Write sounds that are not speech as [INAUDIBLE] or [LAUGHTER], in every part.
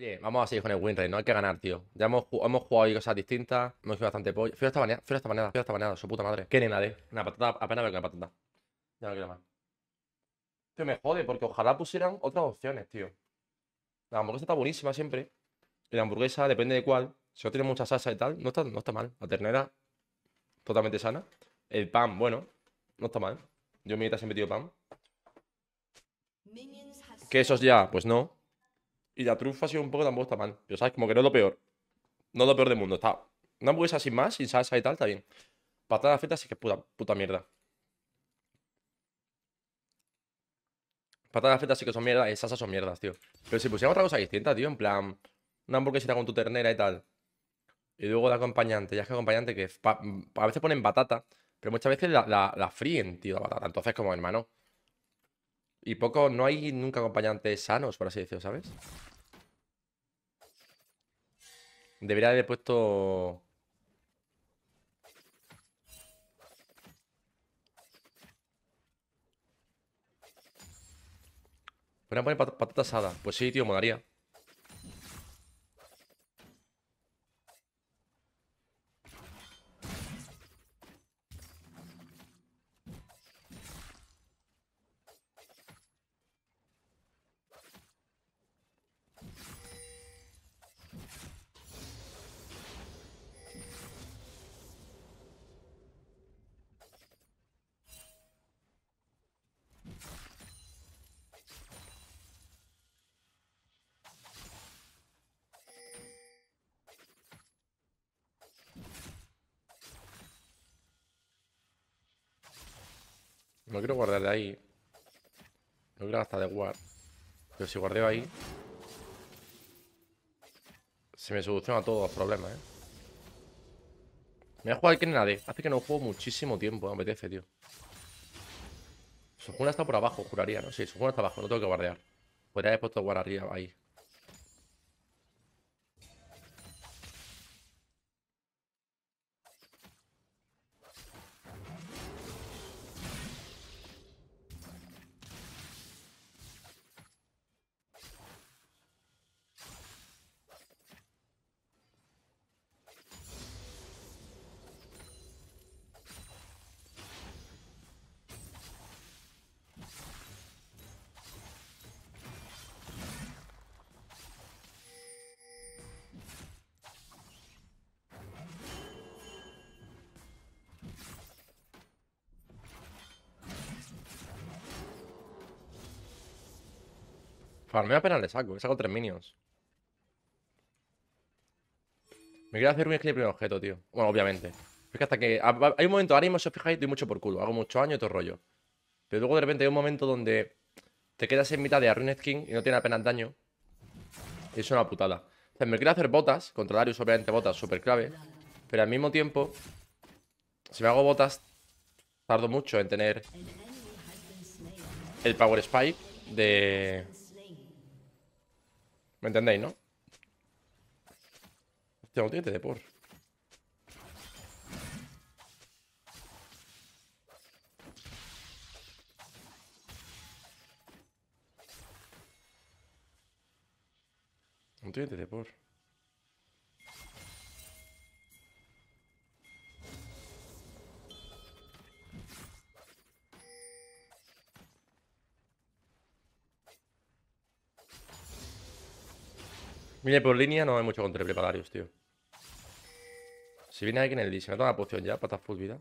Oye, vamos a seguir con el winrate, no hay que ganar, tío. Ya hemos, hemos jugado ahí cosas distintas, hemos hecho bastante pollo. Fui esta baneada, fui esta esta baneada, su puta madre. Qué nena eh. Una patata, apenas veo que una patata. Ya no quiero más. Tío, me jode, porque ojalá pusieran otras opciones, tío. La hamburguesa está buenísima siempre. Y la hamburguesa, depende de cuál. Si no tiene mucha salsa y tal, no está, no está mal. La ternera, totalmente sana. El pan, bueno, no está mal. Yo en mi vida siempre he metido pan. ¿Quesos ya? Pues no. Y la trufa ha sido un poco tampoco está mal. Pero, ¿sabes? Como que no es lo peor. No es lo peor del mundo. Está una hamburguesa sin más, sin salsa y tal, está bien. Patada feta, sí que es puta, puta mierda. Patatas feta, sí que son mierda y salsa son mierdas, tío. Pero si pusiéramos otra cosa distinta, tío, en plan, una hamburguesita con tu ternera y tal. Y luego la acompañante, ya es que acompañante que a veces ponen batata, pero muchas veces la, la, la fríen, tío, la batata. Entonces, como hermano, y poco, no hay nunca acompañantes sanos, por así decirlo, ¿sabes? Debería haber puesto... Voy poner patata asada. Pues sí, tío, daría No quiero guardar de ahí. No quiero gastar de guard. Pero si guardeo ahí... Se me soluciona todos los problemas, ¿eh? Me voy a jugar que nadie. Hace que no juego muchísimo tiempo. Me apetece, tío. Sujuna está por abajo, juraría, ¿no? Sí, Sujuna está abajo. No tengo que guardear. Podría haber puesto guardar arriba ahí. Farmeo apenas le saco, Le saco tres minions. Me quiero hacer un skin de primer objeto, tío. Bueno, obviamente. Es que hasta que. Hay un momento, ahora mismo, si os fijáis, doy mucho por culo. Hago mucho año y todo rollo. Pero luego de repente hay un momento donde te quedas en mitad de Arunet King y no tiene apenas daño. Y es una putada. O sea, me quiero hacer botas, contra Darius, obviamente botas, súper clave. Pero al mismo tiempo, si me hago botas, tardo mucho en tener el Power Spike de, ¿Me entendéis, no? Hostia, no tiene teleport por. No tiene de por. Viene por línea, no hay mucho contra para tío. Si viene alguien en el dice se me toma la poción ya, para estar full vida.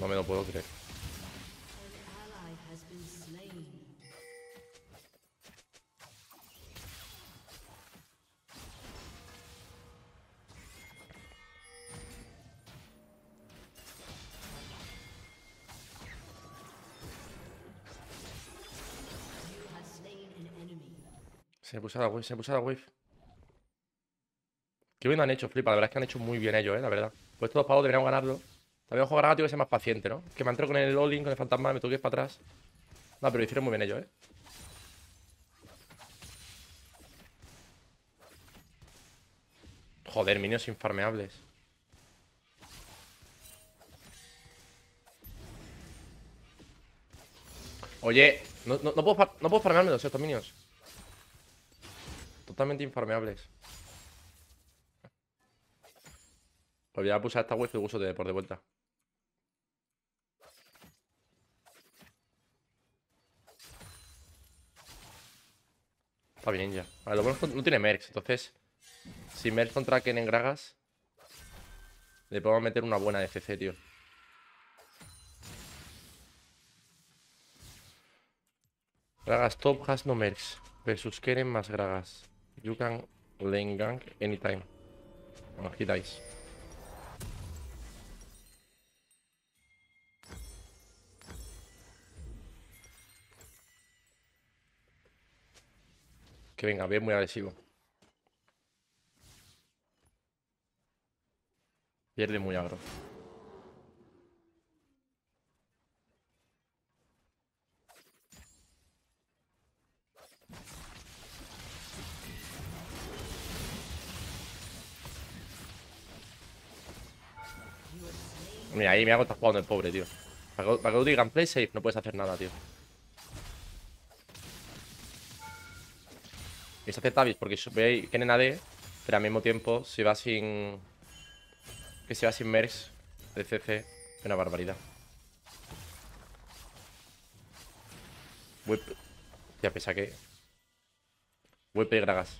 No me lo puedo creer. Se puso la wave, se la wave. Qué bien han hecho, flipa. La verdad es que han hecho muy bien ellos, eh, la verdad. Pues estos dos pavos deberíamos ganarlo. También jugar a tío que sea más paciente, ¿no? Que me entró con el all con el fantasma, me toqué para atrás. No, pero hicieron muy bien ellos, eh. Joder, minions infarmeables. Oye, no, no, no puedo, no puedo farmearme los estos minions. Totalmente infarmeables. Pues voy a pulsar esta web y uso de por de vuelta. Está bien ya. Vale, lo bueno es que no tiene Merx, entonces. Si Merx contra Ken en Gragas. Le podemos meter una buena de CC, tío. Gragas top has no Merx. Versus Keren más Gragas. You can lane gank anytime. aquí he Que venga, bien muy agresivo. Pierde muy agro. Mira, ahí me hago estar jugando el pobre, tío. Para que digan play safe, no puedes hacer nada, tío. Y se hace porque veis que en AD, pero al mismo tiempo se va sin. Que se va sin Merx de CC. Una barbaridad. Whip. Ya pesa que. Whip y Gragas.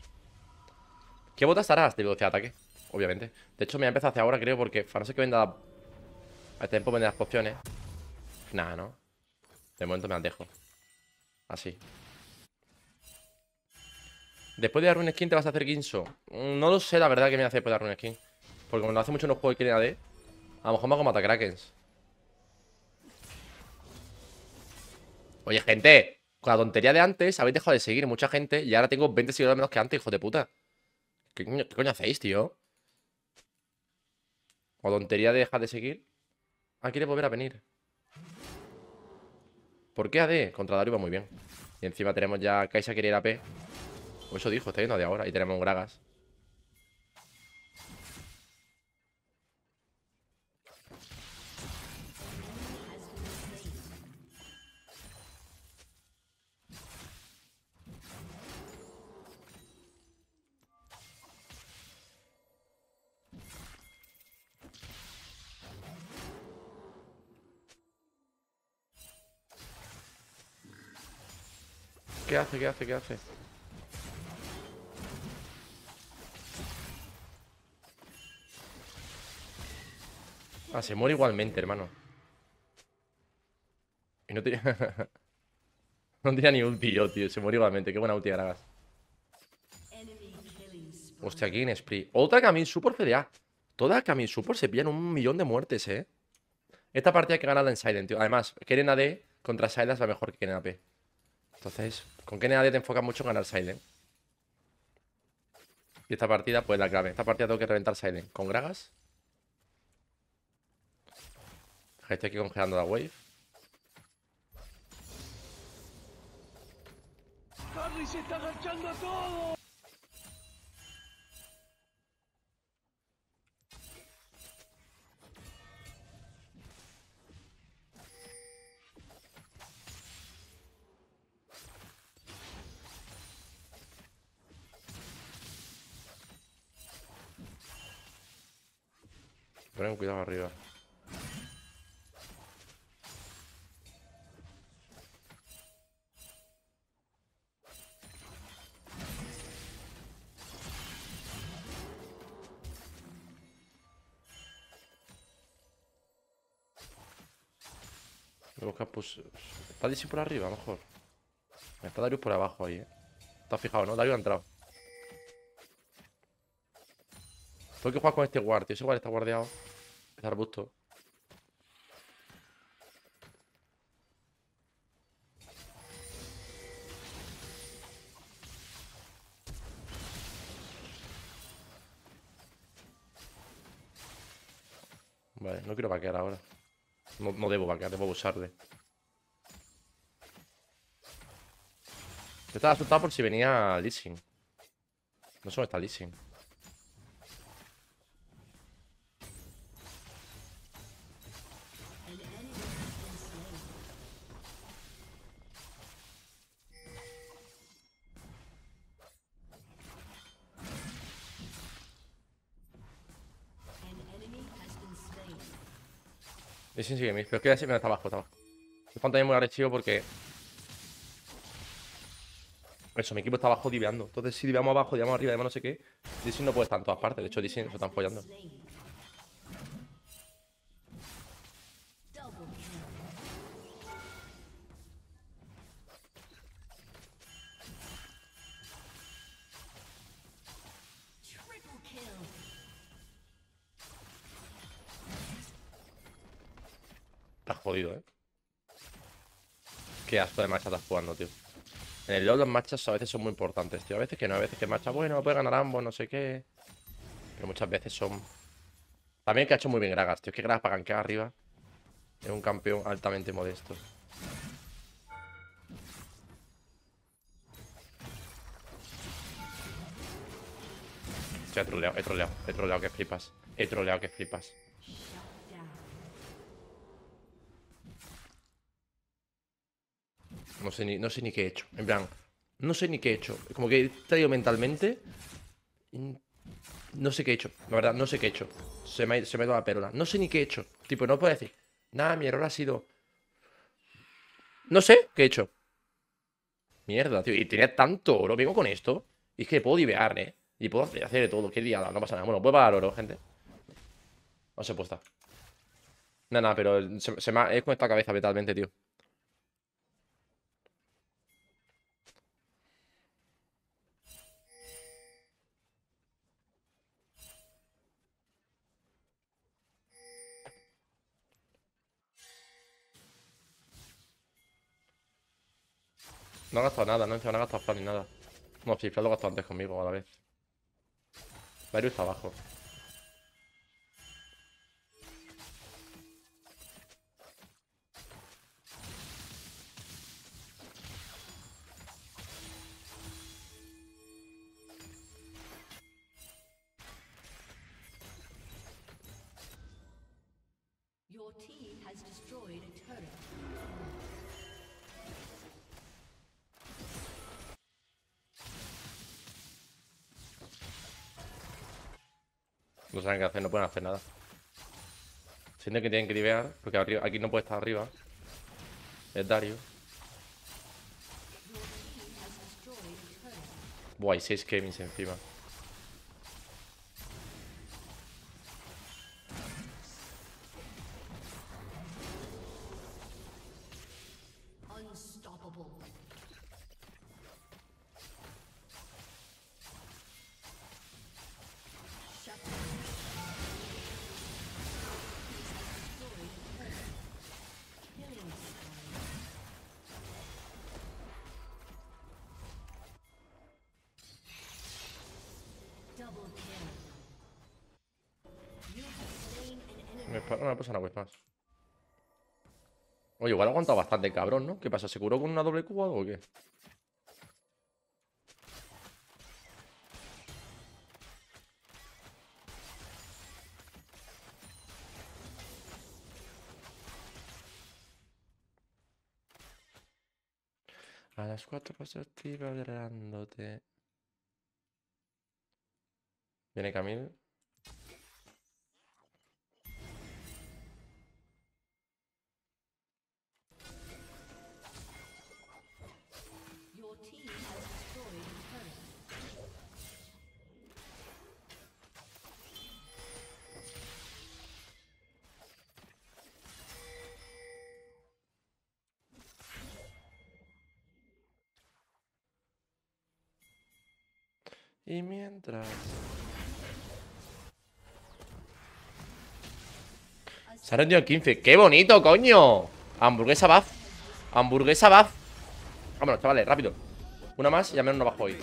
¿Qué botas harás de velocidad de ataque? Obviamente. De hecho, me ha empezado hace ahora, creo, porque. no que venda a tiempo de las pociones. Nada, ¿no? De momento me las dejo. Así. Después de dar un skin te vas a hacer Ginso. Mm, no lo sé, la verdad, que me hace después de un una skin. Porque como no hace mucho los juego de AD, a lo mejor me hago Krakens. Oye, gente, con la tontería de antes habéis dejado de seguir mucha gente y ahora tengo 20 seguidores menos que antes, hijo de puta. ¿Qué qué coño hacéis, tío? O tontería de dejar de seguir. Ah, quiere volver a venir. ¿Por qué AD? Contra Darío va muy bien. Y encima tenemos ya Kaisa quiere ir p O eso dijo, está yendo de ahora. Y tenemos Gragas. ¿Qué hace? ¿Qué hace? ¿Qué hace? Ah, se muere igualmente, hermano. Y no tenía... [LAUGHS] no tenía ni un yo, tío. Se muere igualmente. Qué buena ulti, Gragas. Hostia, aquí en Spree. Otra Camin Super CDA. Toda Camin Super se pillan un millón de muertes, eh. Esta partida hay que ganarla en Silent, tío. Además, quieren AD contra Silas va mejor que quieren AP. Entonces, con qué nadie te enfocas mucho en ganar Silent. Y esta partida, pues la clave. Esta partida tengo que reventar Silent. Con Gragas. Estoy aquí congelando la wave. se está todos! Tengo cuidado arriba. Busca pues, Está DC por arriba, mejor. Está Darius por abajo ahí, eh. Está fijado, ¿no? Darius ha entrado. Tengo que jugar con este guard, tío. Ese guard está guardeado. Es arbusto. Vale, no quiero vaquear ahora. No, debo vaquear, debo usarle. estaba asustado por si venía Leasing. No solo está Leasing. Dicen sigue pero queda siempre está abajo, está abajo. Me falta muy agresivo porque. Eso, mi equipo está abajo diveando. Entonces, si diveamos abajo, diveamos arriba, además no sé qué. Dicen no puede estar en todas partes. De hecho, Dicen se están follando. jodido, ¿eh? Qué asco de marcha estás jugando, tío. En el LoL los marchas a veces son muy importantes, tío. A veces que no, a veces que marcha bueno, puede ganar ambos, no sé qué. Pero muchas veces son... También que ha hecho muy bien Gragas, tío. Es que Gragas para gankear arriba es un campeón altamente modesto. he troleado, he troleado, he troleado que flipas. He troleado que flipas. no sé, ni, qué he hecho. En plan, no sé ni qué he hecho. Como que he traído mentalmente. No sé qué he hecho. La verdad, no sé qué he hecho. Se me, se ha ido la perola. No sé ni qué he hecho. Tipo, no puedo decir. Nada, mi error ha sido. No sé qué he hecho. Mierda, tío. Y tenía tanto oro. Vengo con esto. Y es que puedo divear, ¿eh? Y puedo hacer de todo. Qué día No pasa nada. Bueno, puedo pagar oro, gente. No se puesta. Nada, nada, pero se, se me es con esta cabeza mentalmente, tío. No ha gastado nada, no, no ha gastado Flan ni nada. No, sí, Flan lo ha gastado antes conmigo a la vez. Varios está abajo. Your team has destroyed No saben qué hacer, no pueden hacer nada. Siento que tienen que divear, porque aquí no puede estar arriba. Es Dario. Buah, hay 6 encima. una persona pues más. Oye, igual ha aguantado bastante, cabrón, ¿no? ¿Qué pasa? ¿Seguro con una doble Q o o qué? A las cuatro cosas activa Viene Camil. Y mientras... Se ha rendido 15 ¡Qué bonito, coño! Hamburguesa buff Hamburguesa buff Vámonos, chavales, rápido Una más y al menos no bajo hoy